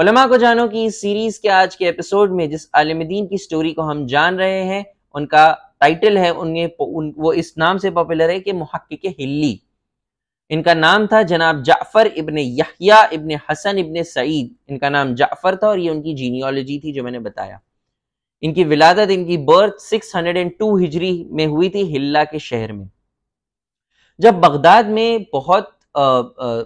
उलमा को जानो की इस सीरीज के आज के एपिसोड में जिस आलमदीन की स्टोरी को हम जान रहे हैं उनका टाइटल है उनके उन, वो इस नाम से पॉपुलर है कि मुहक्क हिल्ली इनका नाम था जनाब जाफर इबन यहिया इबन हसन इबन सईद इनका नाम जाफर था और ये उनकी जीनियोलॉजी थी जो मैंने बताया इनकी विलादत इनकी बर्थ 602 हिजरी में हुई थी हिल्ला के शहर में जब बगदाद में बहुत आ, आ,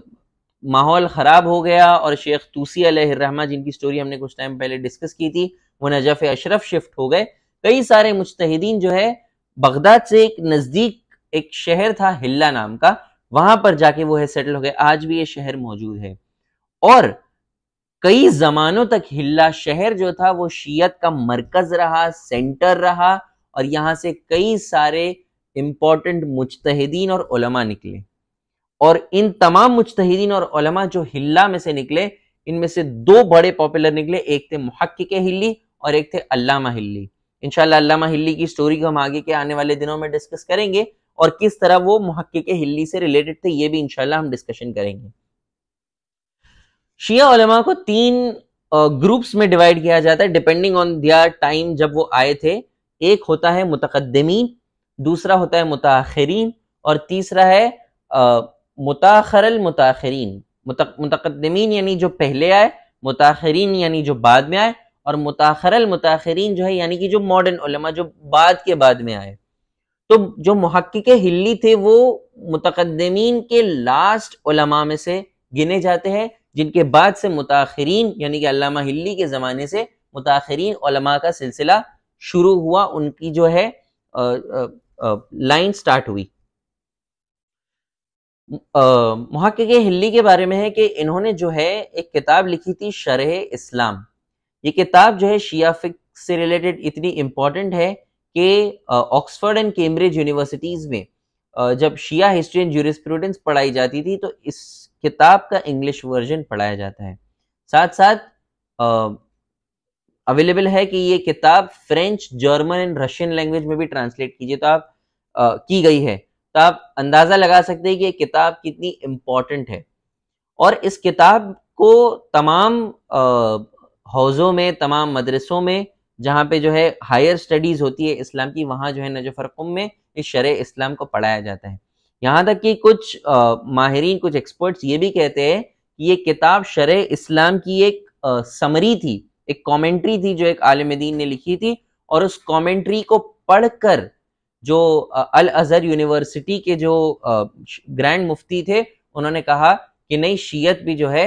माहौल ख़राब हो गया और शेख तूसी अलहरमा जिनकी स्टोरी हमने कुछ टाइम पहले डिस्कस की थी वो नजफ़ अशरफ शिफ्ट हो गए कई सारे मुश्तिन जो है बगदाद से एक नज़दीक एक शहर था हिल्ला नाम का वहां पर जाके वो है सेटल हो गए आज भी ये शहर मौजूद है और कई जमानों तक हिल्ला शहर जो था वो शीयत का मरकज रहा सेंटर रहा और यहाँ से कई सारे इम्पोर्टेंट मुजतहदीन और उलमा निकले और इन तमाम मुजतहिदीन और उलमा जो हिल्ला में से निकले इनमें से दो बड़े पॉपुलर निकले एक थे मुहक्क हिल्ली और एक थे अल्लामा हिल्ली इनशाला हिल्ली की स्टोरी को हम आगे के आने वाले दिनों में डिस्कस करेंगे और किस तरह वो मुहक्क हिल्ली से रिलेटेड थे ये भी इनशाला हम डिस्कशन करेंगे शिया उलमा को तीन ग्रुप्स में डिवाइड किया जाता है डिपेंडिंग ऑन दियर टाइम जब वो आए थे एक होता है मुतकदमीन दूसरा होता है मुताखरीन और तीसरा है मुताखर मुताखरीन मुतकदमीन यानी जो पहले आए मुताखरीन यानी जो बाद में आए और मुताखर मुताखरीन जो है यानी कि जो मॉडर्न जो बाद के बाद में आए तो जो महक्क हिल्ली थे वो मुतकदमीन के लास्ट उलमा में से गिने जाते हैं जिनके बाद से मुताखरीन यानी कि अलामा हिल्ली के ज़माने से मुताखरीन उलमा का सिलसिला शुरू हुआ उनकी जो है लाइन स्टार्ट हुई महक़ हिल्ली के बारे में है कि इन्होंने जो है एक किताब लिखी थी शरह इस्लाम ये किताब जो है शिया फिक से रिलेटेड इतनी इम्पॉर्टेंट है कि ऑक्सफर्ड एंड कैम्ब्रिज यूनिवर्सिटीज़ में जब शिया हिस्ट्री एंड जूरिस्प्रूडेंस पढ़ाई जाती थी तो इस किताब का इंग्लिश वर्जन पढ़ाया जाता है साथ साथ अवेलेबल है कि ये किताब French German and Russian language में भी ट्रांसलेट कीजिए तो आप आ, की गई है तो आप अंदाज़ा लगा सकते हैं कि ये किताब कितनी इम्पॉर्टेंट है और इस किताब को तमाम हौज़ों में तमाम मदरसों में जहाँ पे जो है हायर स्टडीज़ होती है इस्लाम की वहाँ जो है नजफ़रकुम में इस शर इस्लाम को पढ़ाया जाता है यहाँ तक कि कुछ आ, माहरीन कुछ एक्सपर्ट्स ये भी कहते हैं कि ये किताब शर इस्लाम की एक आ, समरी थी एक कमेंट्री थी जो एक आलम दीन ने लिखी थी और उस कमेंट्री को पढ़कर जो अल अजहर यूनिवर्सिटी के जो ग्रैंड मुफ्ती थे उन्होंने कहा कि नहीं शीयत भी जो है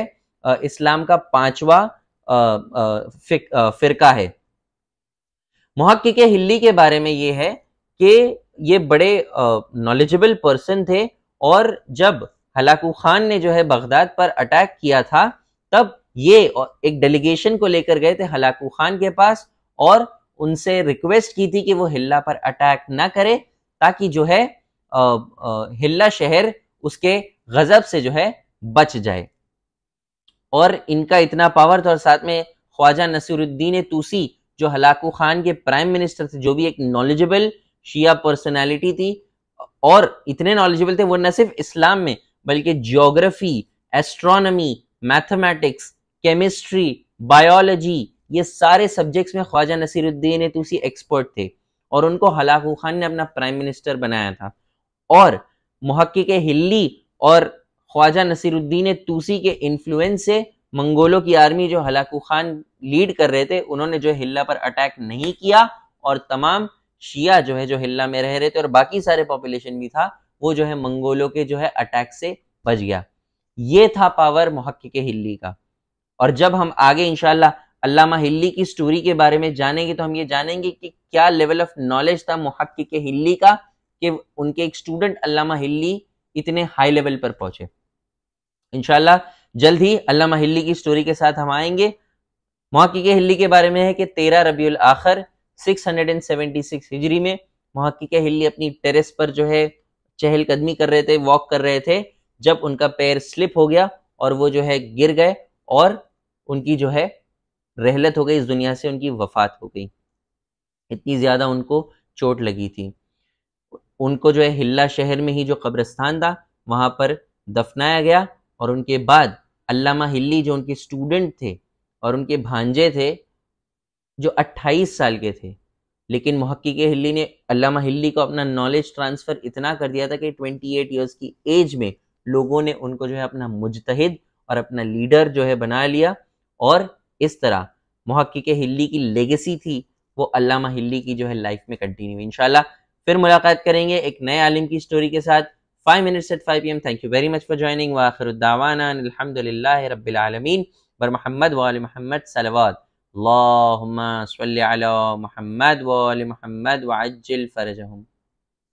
इस्लाम का पांचवा फिरका है मुहक्की के हिल्ली के बारे में ये है कि ये बड़े नॉलेजेबल पर्सन थे और जब हलाकू खान ने जो है बगदाद पर अटैक किया था तब ये एक डेलीगेशन को लेकर गए थे हलाकू खान के पास और उनसे रिक्वेस्ट की थी कि वो हिल्ला पर अटैक ना करे ताकि जो है आ, आ, हिल्ला शहर उसके गजब से जो है बच जाए और इनका इतना पावर था और साथ में ख्वाजा नसीरुद्दीन तूसी जो हलाकू खान के प्राइम मिनिस्टर थे जो भी एक नॉलेजेबल शिया पर्सनालिटी थी और इतने नॉलेजेबल थे वो न सिर्फ इस्लाम में बल्कि geography astronomy mathematics chemistry biology ये सारे सब्जेक्ट्स में ख्वाजा नसीरुद्दीन तूसी एक्सपर्ट थे और उनको हलाकू खान ने अपना प्राइम मिनिस्टर बनाया था और महक्की के हिल्ली और ख्वाजा नसीरुद्दीन तूसी के इन्फ्लुएंस से मंगोलों की आर्मी जो हलाकू खान लीड कर रहे थे उन्होंने जो हिल्ला पर अटैक नहीं किया और तमाम शिया जो है जो हिल्ला में रह रहे थे और बाकी सारे पॉपुलेशन भी था वो जो है मंगोलों के जो है अटैक से बच गया ये था पावर के हिल्ली का और जब हम आगे इनशाला अल्लामा हिल्ली की स्टोरी के बारे में जानेंगे तो हम ये जानेंगे कि क्या लेवल ऑफ नॉलेज था मुहक्की के हिल्ली का कि उनके एक स्टूडेंट अल्लामा हिल्ली इतने हाई लेवल पर पहुंचे इनशाला जल्द ही अल्लामा हिल्ली की स्टोरी के साथ हम आएंगे मुहक्की के हिल्ली के बारे में है कि तेरह रबी उल आखिर six hundred and seventy six हिजरी में मुहक्की के हिल्ली अपनी टेरेस पर जो है चहलकदमी कर रहे थे वॉक कर रहे थे जब उनका पैर स्लिप हो गया और वो जो है गिर गए और उनकी जो है रहलत हो गई इस दुनिया से उनकी वफात हो गई इतनी ज़्यादा उनको चोट लगी थी उनको जो है हिल्ला शहर में ही जो कब्रस्तान था वहाँ पर दफनाया गया और उनके बाद अल्लामा हिल्ली जो उनके स्टूडेंट थे और उनके भांजे थे जो 28 साल के थे लेकिन महक्की के हिल्ली ने अल्लामा हिल्ली को अपना नॉलेज ट्रांसफ़र इतना कर दिया था कि 28 ईयर्स की एज में लोगों ने उनको जो है अपना मुजतहिद और अपना लीडर जो है बना लिया और इस तरह महक्की के हिल्ली की लेगेसी थी वो अल्लामा हिल्ली की जो है लाइफ में कंटिन्यू इनशाला फिर मुलाकात करेंगे एक नए आलिम की स्टोरी के साथ five minutes at five P M thank you very much for joining वाखरुद्दावाना अलहमदिल्ला रबालमीन बर महमद वाल महमद सलवाद اللهم صل على محمد وآل محمد وعجل فرجهم